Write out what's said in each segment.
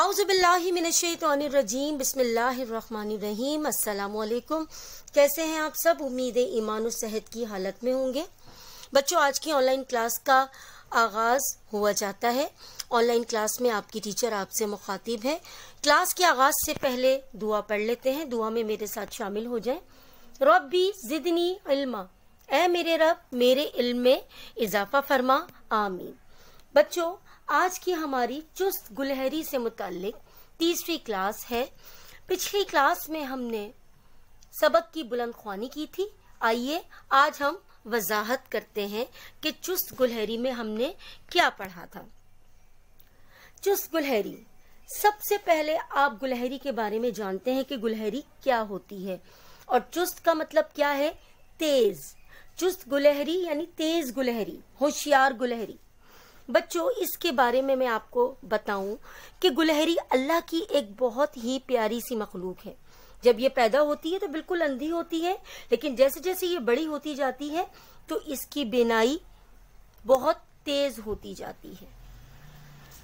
आउज़बिल्लिमिनशैतरजीम बसमीम अल्लाम कैसे हैं आप सब उम्मीद है ईमान और सेहत की हालत में होंगे बच्चों आज की ऑनलाइन क्लास का आगाज़ हुआ जाता है ऑनलाइन क्लास में आपकी टीचर आपसे मुखातिब है क्लास के आगाज़ से पहले दुआ पढ़ लेते हैं दुआ में मेरे साथ शामिल हो जाए रबी जिदनी इल्मा ए मेरे रब मेरे इल्म में इजाफा फरमा आमीन बच्चों आज की हमारी चुस्त गुलहरी से मुतालिक तीसरी क्लास है पिछली क्लास में हमने सबक की बुलंद खुआनी की थी आइए आज हम वजाहत करते हैं कि चुस्त गुलहरी में हमने क्या पढ़ा था चुस्त गुलहरी सबसे पहले आप गुलहरी के बारे में जानते हैं कि गुलहरी क्या होती है और चुस्त का मतलब क्या है तेज चुस्त गुलहरी यानी तेज गुलहरी होशियार गुलहरी बच्चों इसके बारे में मैं आपको बताऊं कि गुलहरी अल्लाह की एक बहुत ही प्यारी सी मखलूक है जब ये पैदा होती है तो बिल्कुल अंधी होती है लेकिन जैसे जैसे ये बड़ी होती जाती है तो इसकी बिनाई बहुत तेज होती जाती है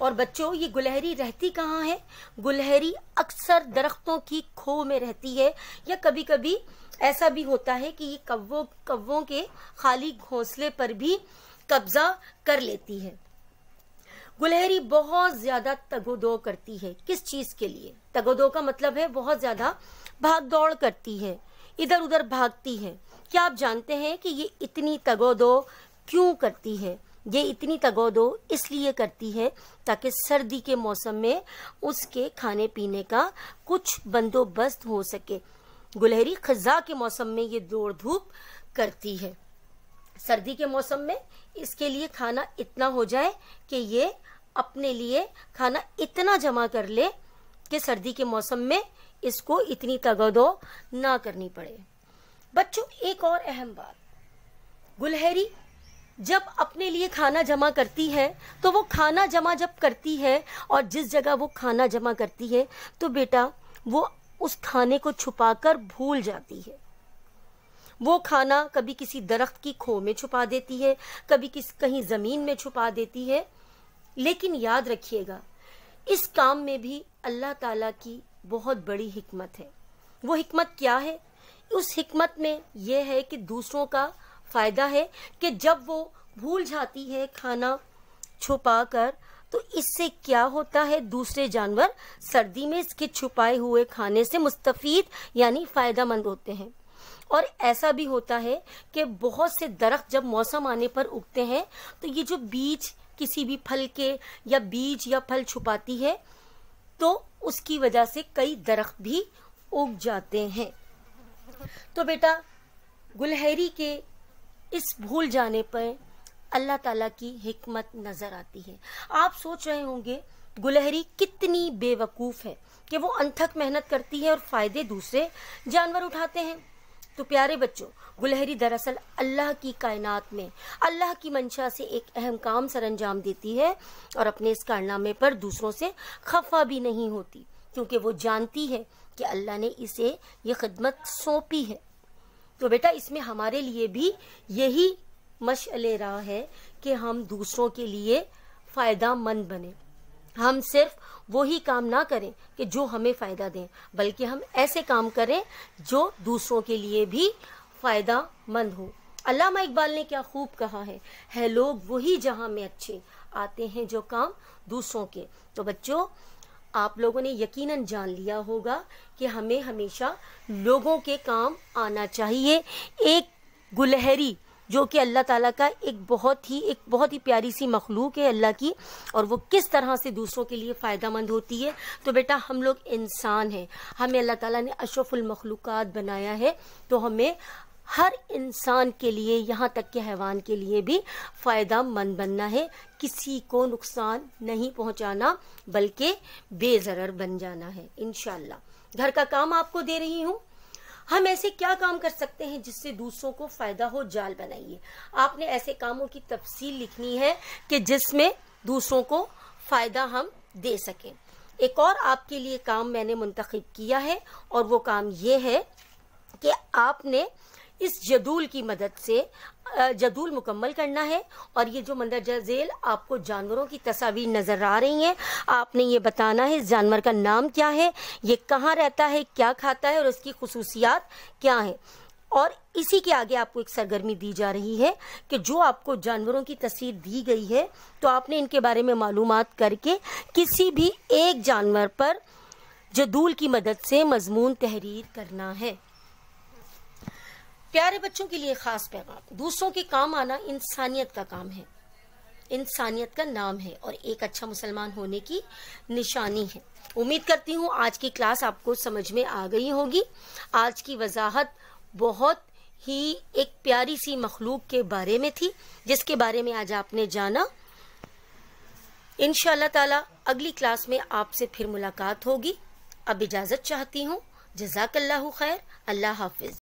और बच्चों ये गुलहरी रहती कहाँ है गुलहरी अक्सर दरख्तों की खो में रहती है या कभी कभी ऐसा भी होता है कि ये कव्वों कव्वों के खाली घोंसले पर भी कब्जा कर लेती है गुलहरी बहुत ज्यादा तगोदो करती है किस चीज के लिए तगोदो का मतलब है बहुत ज्यादा भाग दौड़ करती है इधर उधर भागती है क्या आप जानते हैं कि ये इतनी तगोदो क्यों करती है ये इतनी तगोदो इसलिए करती है ताकि सर्दी के मौसम में उसके खाने पीने का कुछ बंदोबस्त हो सके गुलहरी खजा के मौसम में ये दौड़ धूप करती है सर्दी के मौसम में इसके लिए खाना इतना हो जाए कि ये अपने लिए खाना इतना जमा कर ले कि सर्दी के मौसम में इसको इतनी तगदो ना करनी पड़े बच्चों एक और अहम बात गुलहरी जब अपने लिए खाना जमा करती है तो वो खाना जमा जब करती है और जिस जगह वो खाना जमा करती है तो बेटा वो उस खाने को छुपाकर भूल जाती है वो खाना कभी किसी दरख्त की खो में छुपा देती है कभी किस कहीं ज़मीन में छुपा देती है लेकिन याद रखिएगा इस काम में भी अल्लाह ताला की बहुत बड़ी हिकमत है वो हिकमत क्या है उस हिकमत में यह है कि दूसरों का फ़ायदा है कि जब वो भूल जाती है खाना छुपा कर तो इससे क्या होता है दूसरे जानवर सर्दी में इसके छुपाए हुए खाने से मुस्तफ़ीद यानी फ़ायदा मंद होते हैं और ऐसा भी होता है कि बहुत से दरख्त जब मौसम आने पर उगते हैं तो ये जो बीज किसी भी फल के या बीज या फल छुपाती है तो उसकी वजह से कई दरख्त भी उग जाते हैं तो बेटा गुलहरी के इस भूल जाने पर अल्लाह ताला की हिकमत नजर आती है आप सोच रहे होंगे गुलहरी कितनी बेवकूफ है कि वो अनथक मेहनत करती है और फायदे दूसरे जानवर उठाते हैं तो प्यारे बच्चों गुलहरी दरअसल अल्लाह की कायनात में अल्लाह की मंशा से एक अहम काम सर अंजाम देती है और अपने इस कारनामे पर दूसरों से खफा भी नहीं होती क्योंकि वो जानती है कि अल्लाह ने इसे ये खिदमत सौंपी है तो बेटा इसमें हमारे लिए भी यही मशले रहा है कि हम दूसरों के लिए फ़ायदा मंद बने हम सिर्फ वो ही काम ना करें कि जो हमें फ़ायदा दें बल्कि हम ऐसे काम करें जो दूसरों के लिए भी फ़ायदा मंद हो अलामा इकबाल ने क्या खूब कहा है है लोग वही जहां में अच्छे आते हैं जो काम दूसरों के तो बच्चों आप लोगों ने यकीनन जान लिया होगा कि हमें हमेशा लोगों के काम आना चाहिए एक गुलहरी जो कि अल्लाह ताला का एक बहुत ही एक बहुत ही प्यारी सी मखलूक है अल्लाह की और वो किस तरह से दूसरों के लिए फ़ायदा मंद होती है तो बेटा हम लोग इंसान हैं हमें अल्लाह ताला ने अशरफुल बनाया है तो हमें हर इंसान के लिए यहाँ तक के हैवान के लिए भी फ़ायदा मंद बनना है किसी को नुकसान नहीं पहुँचाना बल्कि बेज़र बन जाना है इन घर का काम आपको दे रही हूँ हम ऐसे क्या काम कर सकते हैं जिससे दूसरों को फ़ायदा हो जाल बनाइए आपने ऐसे कामों की तफसील लिखनी है कि जिसमें दूसरों को फ़ायदा हम दे सकें एक और आपके लिए काम मैंने मुंतखब किया है और वो काम ये है कि आपने इस जदूल की मदद से जदूल मुकम्मल करना है और ये जो मंदरजा झेल आपको जानवरों की तस्वीर नज़र आ रही हैं आपने ये बताना है इस जानवर का नाम क्या है ये कहाँ रहता है क्या खाता है और इसकी खसूसियात क्या है और इसी के आगे आपको एक सरगर्मी दी जा रही है कि जो आपको जानवरों की तस्वीर दी गई है तो आपने इनके बारे में मालूम करके किसी भी एक जानवर पर जदूल की मदद से मजमून तहरीर करना है प्यारे बच्चों के लिए खास पैगाम दूसरों के काम आना इंसानियत का काम है इंसानियत का नाम है और एक अच्छा मुसलमान होने की निशानी है उम्मीद करती हूँ आज की क्लास आपको समझ में आ गई होगी आज की वजाहत बहुत ही एक प्यारी सी मखलूक के बारे में थी जिसके बारे में आज आपने जाना इन ताला अगली क्लास में आपसे फिर मुलाकात होगी अब इजाज़त चाहती हूँ जजाकल्ला खैर अल्लाह हाफिज